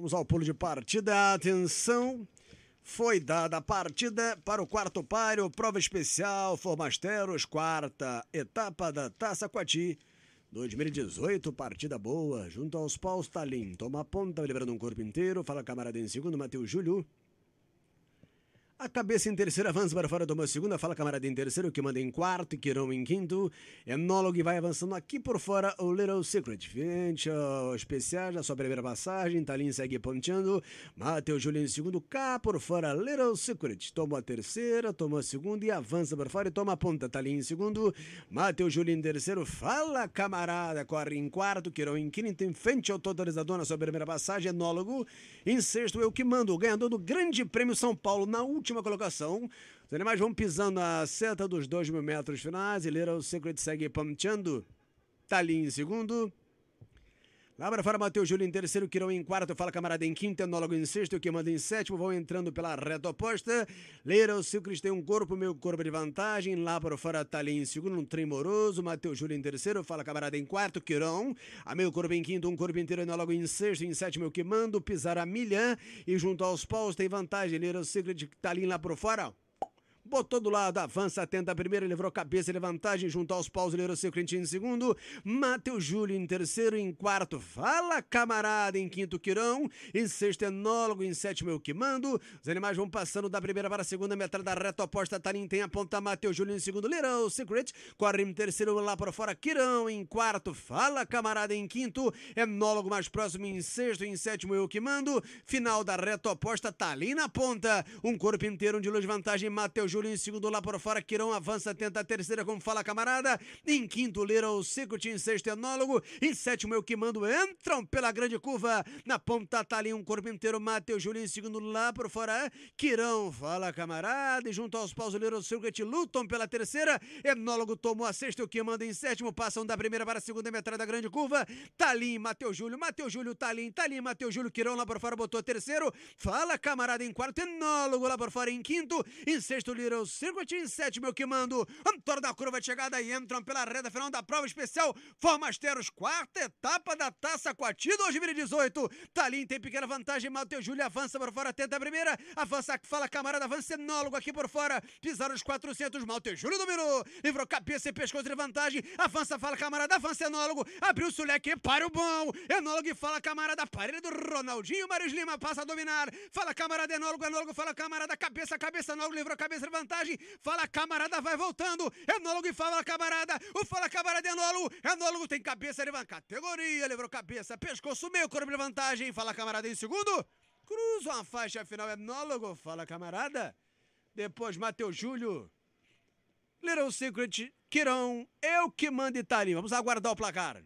Vamos ao pulo de partida. Atenção. Foi dada a partida para o quarto páreo, prova especial, Formasteros, quarta etapa da Taça Coati. 2018, partida boa, junto aos paus Talim. Toma a ponta, liberando um corpo inteiro. Fala camarada em segundo, Matheus Júlio. A cabeça em terceiro avança para fora toma a segunda, fala camarada em terceiro, que manda em quarto, Quirão em quinto, Enólogo vai avançando aqui por fora, o Little Secret, frente especial já na sua primeira passagem, Talin segue ponteando, mateu Júlio em segundo, cá por fora, Little Secret, toma a terceira, toma a segunda e avança para fora e toma a ponta, Talin em segundo, mateu Júlio em terceiro, fala camarada, corre em quarto, Quirão em quinto, em frente ao totalizador na sua primeira passagem, Enólogo, em sexto, eu que mando, o ganhador do Grande Prêmio São Paulo na última sétima colocação. Os animais vão pisando a seta dos 2 mil metros finais. e Little Secret segue ponteando Talin em segundo. Lá para fora, Matheus Júlio em terceiro, Quirão em quarto, Fala Camarada em quinto, Enólogo em sexto, que manda em sétimo, vão entrando pela reta oposta. Leira, o Silcris tem um corpo, meu corpo é de vantagem. Lá para fora, Thalia tá em segundo, um moroso. Matheus Júlio em terceiro, Fala Camarada em quarto, Quirão. A meu corpo em quinto, um corpo inteiro, Enólogo em sexto, em sétimo, o que mando. Pisar a milha e junto aos paus tem vantagem. Leira, o Silcris, Thalia tá lá para fora botou do lado, avança, tenta a primeira, livrou cabeça, levantagem junto aos paus, livrou seu Crentino em segundo, Matheus Júlio em terceiro, em quarto, Fala Camarada em quinto, Quirão, em sexto, Enólogo, em sétimo, Eu Que Mando, os animais vão passando da primeira para a segunda, metade da reta oposta, Tarim tem a ponta, Matheus Júlio em segundo, Leirão, Secret, corre em terceiro, lá para fora, Quirão em quarto, Fala Camarada em quinto, Enólogo mais próximo em sexto, em sétimo, Eu Que Mando, final da reta oposta, Tarim na ponta, um corpo inteiro de luz vantagem, Matheus Júlio Julinho em segundo lá por fora, Quirão avança, tenta a terceira, como fala a camarada. Em quinto, Lira, o Cicuti, em sexto, Enólogo. Em sétimo, eu que mando, entram pela grande curva. Na ponta tá ali um corpo inteiro, Matheus Julinho em segundo lá por fora, Quirão fala camarada. E junto aos paus, Lira, o Cicuti lutam pela terceira. Enólogo tomou a sexta, o que manda em sétimo, passam da primeira para a segunda metade da grande curva. Talim, tá Matheus Júlio, Matheus Júlio, Talim, tá Talim, tá Matheus Júlio, Quirão lá por fora, botou terceiro. Fala camarada em quarto, Enólogo lá por fora em quinto. Em sexto, Lira Little Circuit em sétimo, que mando. Antônio da curva de chegada e entram pela reta final da prova especial. Formasteiros, quarta etapa da Taça Coati 2018. Talim tem pequena vantagem, Matheus Júlio avança por fora, tenta a primeira. Avança, fala camarada, avança enólogo aqui por fora. Pisaram os 400, Matheus Júlio dominou. Livrou cabeça e pescoço de vantagem. Avança, fala camarada, avança enólogo. Abriu o suleque para o bom. Enólogo e fala camarada, parede do Ronaldinho. Marius Lima passa a dominar. Fala camarada, enólogo, enólogo, fala camarada, cabeça, cabeça, enólogo, livrou cabeça de vantagem. Fala camarada, vai voltando. Enólogo e fala camarada. O fala camarada é enólogo. Enólogo tem cabeça, levanta. Categoria, levou cabeça, pescoço meio, corpo de vantagem. Fala camarada em segundo. Cruza uma faixa final, enólogo. Fala camarada. Depois Matheus Júlio. Little Secret, Quirão, eu que mando itali tá Vamos aguardar o placar.